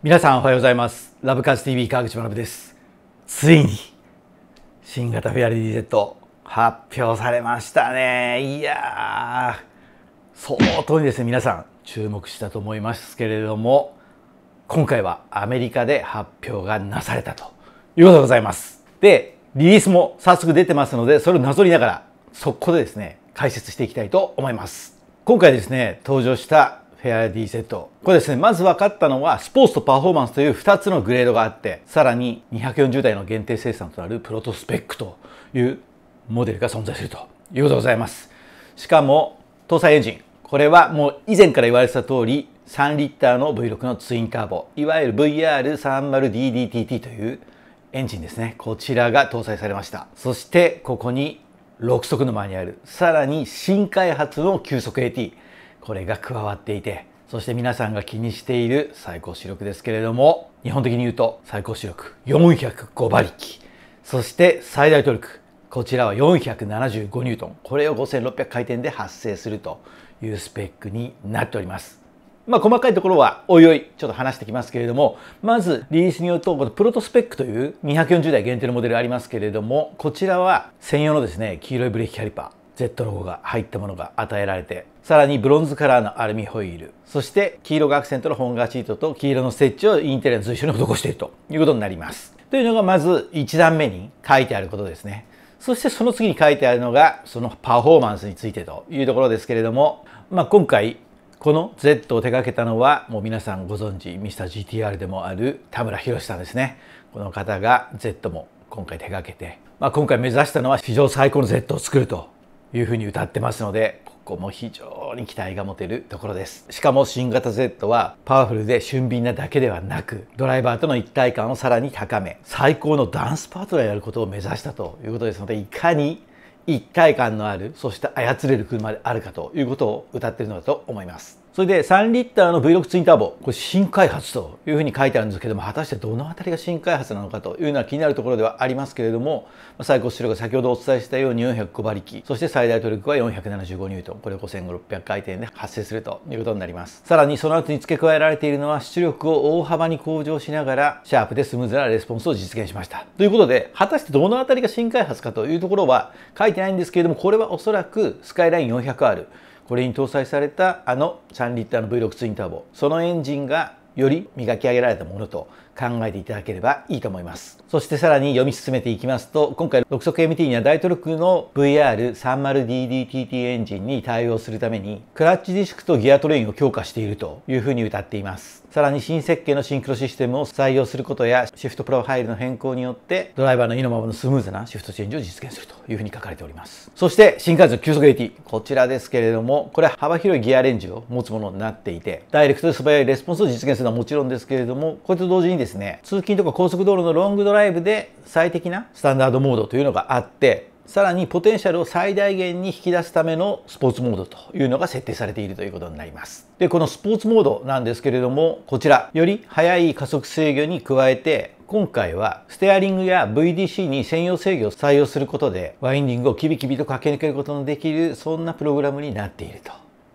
皆さんおはようございますラブカーズ TV 川口学ですついに新型フェアリー DZ 発表されましたねいや相当にですね皆さん注目したと思いますけれども今回はアメリカで発表がなされたということでございますでリリースも早速出てますのでそれをなぞりながら速攻でですね解説していきたいと思います今回ですね登場したフェア DZ。これですね、まず分かったのは、スポーツとパフォーマンスという2つのグレードがあって、さらに240台の限定生産となるプロトスペックというモデルが存在するということでございます。しかも、搭載エンジン。これはもう以前から言われてた通り、3リッターの V6 のツインカーボ、いわゆる VR30DDTT というエンジンですね。こちらが搭載されました。そして、ここに6速のマニュアル、さらに新開発の急速 AT。これが加わっていてそして皆さんが気にしている最高視力ですけれども日本的に言うと最高視力405馬力そして最大トルクこちらは475ニュートンこれを5600回転で発生するというスペックになっておりますまあ、細かいところはおいおいちょっと話してきますけれどもまずリリースによるとこのプロトスペックという240台限定のモデルありますけれどもこちらは専用のですね黄色いブレーキキャリパー Z ロゴが入ったものが与えられてさらにブロンズカラーのアルミホイールそして黄色がアクセントの本革シートと黄色のステッチをインテリアの随所に施しているということになりますというのがまず1段目に書いてあることですねそしてその次に書いてあるのがそのパフォーマンスについてというところですけれども、まあ、今回この Z を手掛けたのはもう皆さんご存知 Mr.GTR でもある田村博さんですねこの方が Z も今回手掛けて、まあ、今回目指したのは史上最高の Z を作るというふうに歌ってますのでここも非常に期待が持てるところですしかも新型 Z はパワフルで俊敏なだけではなくドライバーとの一体感をさらに高め最高のダンスパートナーやることを目指したということですのでいかに一体感のあるそして操れる車であるかということを歌ってるのだと思います。それで3リッターの V6 ツインターボこれ新開発というふうに書いてあるんですけども果たしてどの辺りが新開発なのかというのは気になるところではありますけれども最高出力が先ほどお伝えしたように405馬力そして最大トルクは475ニュートンこれ5 5 6 0 0回転で発生するということになりますさらにその後に付け加えられているのは出力を大幅に向上しながらシャープでスムーズなレスポンスを実現しましたということで果たしてどの辺りが新開発かというところは書いてないんですけれどもこれはおそらくスカイライン 400R これに搭載されたあの3リッターの V6 ツインターボそのエンジンがより磨き上げられたものと考えていただければいいと思います。そしてさらに読み進めていきますと、今回6速 MT には大トルクの VR30DDTT エンジンに対応するために、クラッチディスクとギアトレインを強化しているというふうに歌っています。さらに新設計のシンクロシステムを採用することや、シフトプロファイルの変更によって、ドライバーの意のままのスムーズなシフトチェンジを実現するというふうに書かれております。そして、新幹線急速 AT。こちらですけれども、これは幅広いギアレンジを持つものになっていて、ダイレクトで素早いレスポンスを実現するのはもちろんですけれども、これと同時にですねですね、通勤とか高速道路のロングドライブで最適なスタンダードモードというのがあって、さらにポテンシャルを最大限に引き出すためのスポーツモードというのが設定されているということになります。で、このスポーツモードなんですけれども、こちら、より速い加速制御に加えて、今回はステアリングや VDC に専用制御を採用することで、ワインディングをキビキビと駆け抜けることのできる、そんなプログラムになっていると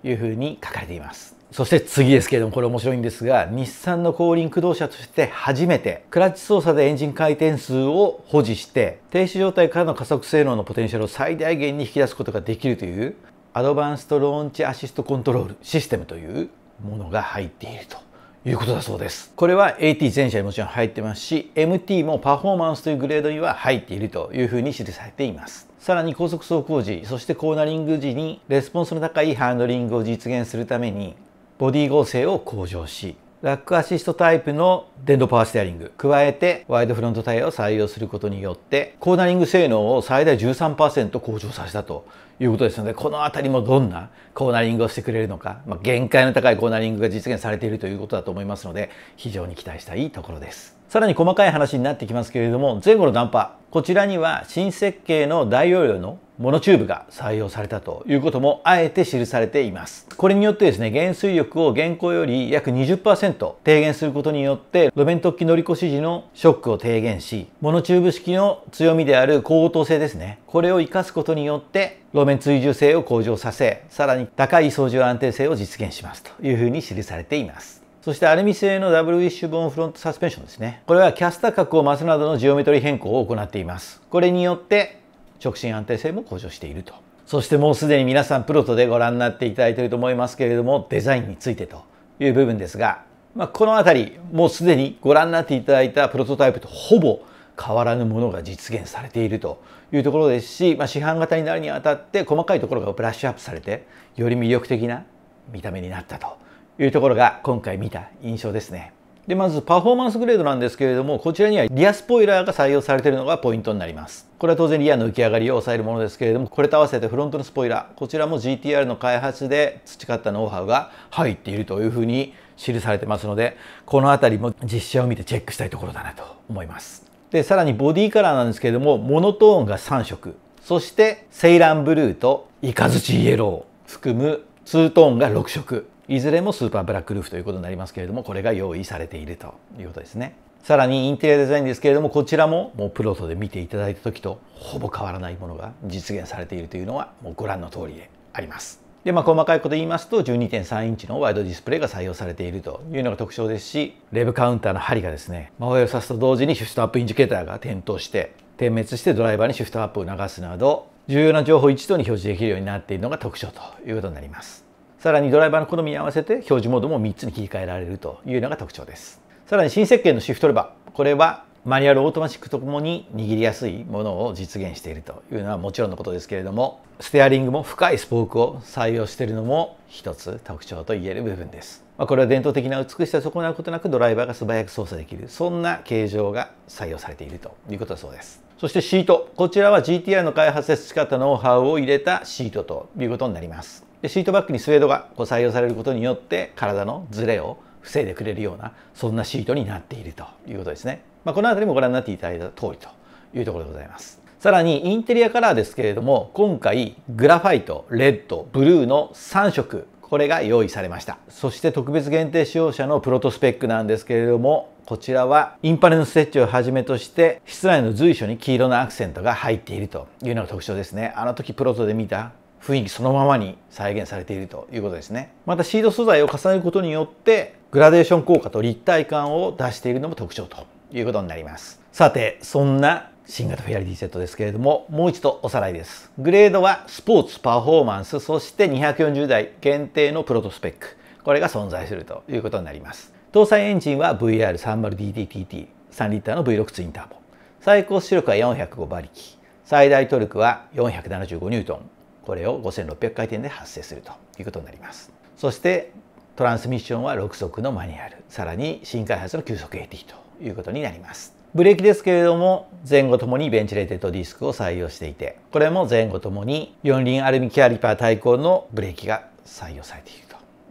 いうふうに書かれています。そして次ですけれども、これ面白いんですが、日産の後輪駆動車として初めて、クラッチ操作でエンジン回転数を保持して、停止状態からの加速性能のポテンシャルを最大限に引き出すことができるという、アドバンストローンチアシストコントロールシステムというものが入っていると。いうことだそうです。これは AT 全社にもちろん入ってますし、MT もパフォーマンスというグレードには入っているというふうに記されています。さらに高速走行時、そしてコーナリング時にレスポンスの高いハンドリングを実現するために、ボディ剛性を向上しラックアシストタイプの電動パワーステアリング加えてワイドフロントタイヤを採用することによってコーナリング性能を最大13%向上させたということですのでこの辺りもどんなコーナリングをしてくれるのか、まあ、限界の高いコーナリングが実現されているということだと思いますので非常に期待したいところです。さらに細かい話になってきますけれども、前後のダンパー、こちらには新設計の大容量のモノチューブが採用されたということもあえて記されています。これによってですね、減衰力を現行より約20%低減することによって、路面突起乗り越し時のショックを低減し、モノチューブ式の強みである高応答性ですね、これを活かすことによって、路面追従性を向上させ、さらに高い操縦安定性を実現しますというふうに記されています。そしてアルミ製のダブルウィッシュボーンフロントサスペンションですね。これはキャスター角を増すなどのジオメトリ変更を行っています。これによって直進安定性も向上していると。そしてもうすでに皆さんプロトでご覧になっていただいていると思いますけれども、デザインについてという部分ですが、まあ、この辺り、もうすでにご覧になっていただいたプロトタイプとほぼ変わらぬものが実現されているというところですし、まあ、市販型になるにあたって細かいところがブラッシュアップされてより魅力的な見た目になったというところが今回見た印象ですね。で、まずパフォーマンスグレードなんですけれども、こちらにはリアスポイラーが採用されているのがポイントになります。これは当然リアの浮き上がりを抑えるものですけれども、これと合わせてフロントのスポイラー、こちらも GTR の開発で培ったノウハウが入っているというふうに記されてますので、この辺りも実写を見てチェックしたいところだなと思います。で、さらにボディカラーなんですけれども、モノトーンが3色、そしてセイランブルーとイカズチイエロー含むツートーンが6色いずれもスーパーブラックルーフということになりますけれどもこれが用意されているということですねさらにインテリアデザインですけれどもこちらももうプロトで見ていただいた時とほぼ変わらないものが実現されているというのはもうご覧の通りでありますでまあ、細かいこと言いますと12.3インチのワイドディスプレイが採用されているというのが特徴ですしレブカウンターの針がですね真上を刺すと同時にシフトアップインジケーターが点灯して点滅してドライバーにシフトアップを流すなど重要な情報を一度に表示できるようになっているのが特徴ということになりますさらにドライバーの好みに合わせて表示モードも3つに切り替えられるというのが特徴ですさらに新設計のシフトレバーこれはマニュアルオートマチックとともに握りやすいものを実現しているというのはもちろんのことですけれどもステアリングも深いスポークを採用しているのも一つ特徴と言える部分です、まあ、これは伝統的な美しさを損なうことなくドライバーが素早く操作できるそんな形状が採用されているということだそうですそしてシートこちらは g t i の開発で培ったノウハウを入れたシートということになりますでシートバッグにスウェードがこう採用されることによって体のズレを防いでくれるようなそんなシートになっているということですね、まあ、この辺りもご覧になっていただいた通りというところでございますさらにインテリアカラーですけれども今回グラファイトレッドブルーの3色これが用意されましたそして特別限定使用者のプロトスペックなんですけれどもこちらはインパネのステッチをはじめとして室内の随所に黄色のアクセントが入っているというのが特徴ですねあの時プロトで見た雰囲気そのままに再現されているということですねまたシード素材を重ねることによってグラデーション効果と立体感を出しているのも特徴ということになりますさてそんな新型フェアリティセットですけれどももう一度おさらいですグレードはスポーツパフォーマンスそして240台限定のプロトスペックこれが存在するということになります搭載エンジンは VR30DDTT3 リッターの V6 ツインターボ最高出力は405馬力最大トルクは475ニュートンこれを5600回転で発生するということになりますそしてトランスミッションは6速のマニュアルさらに新開発の急速 AT ということになりますブレーキですけれども前後ともにベンチレーテッドディスクを採用していてこれも前後ともに四輪アルミキャリパー対抗のブレーキが採用されている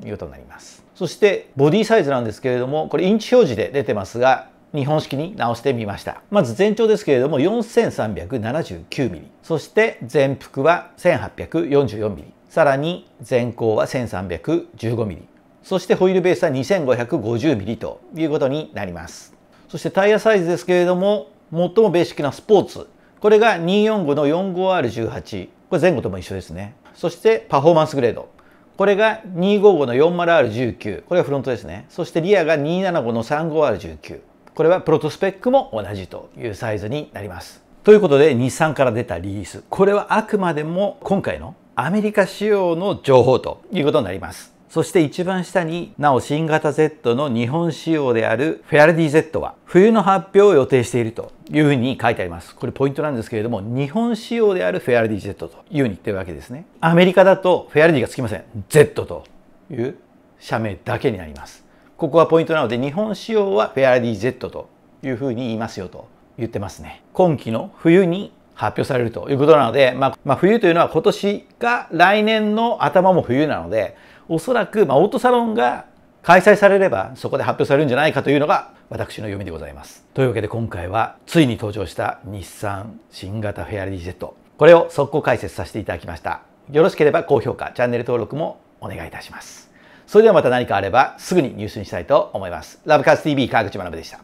ということになりますそしてボディサイズなんですけれどもこれインチ表示で出てますが日本式に直してみました。まず全長ですけれども 4379mm。そして全幅は 1844mm。さらに全高は 1315mm。そしてホイールベースは 2550mm ということになります。そしてタイヤサイズですけれども最もベーシックなスポーツ。これが245の 45R18。これ前後とも一緒ですね。そしてパフォーマンスグレード。これが255の 40R19。これがフロントですね。そしてリアが275の 35R19。これはプロトスペックも同じというサイズになります。ということで日産から出たリリース。これはあくまでも今回のアメリカ仕様の情報ということになります。そして一番下に、なお新型 Z の日本仕様であるフェアレディ Z は冬の発表を予定しているというふうに書いてあります。これポイントなんですけれども、日本仕様であるフェアレディ Z というふうに言ってるわけですね。アメリカだとフェアレディがつきません。Z という社名だけになります。ここがポイントなので、日本仕様はフェアリー Z というふうに言いますよと言ってますね。今季の冬に発表されるということなので、まあ、まあ、冬というのは今年が来年の頭も冬なので、おそらく、まあ、オートサロンが開催されればそこで発表されるんじゃないかというのが私の読みでございます。というわけで今回はついに登場した日産新型フェアリージェットこれを速攻解説させていただきました。よろしければ高評価、チャンネル登録もお願いいたします。それではまた何かあればすぐに入手したいと思います。ラブカス TV 川口学でした。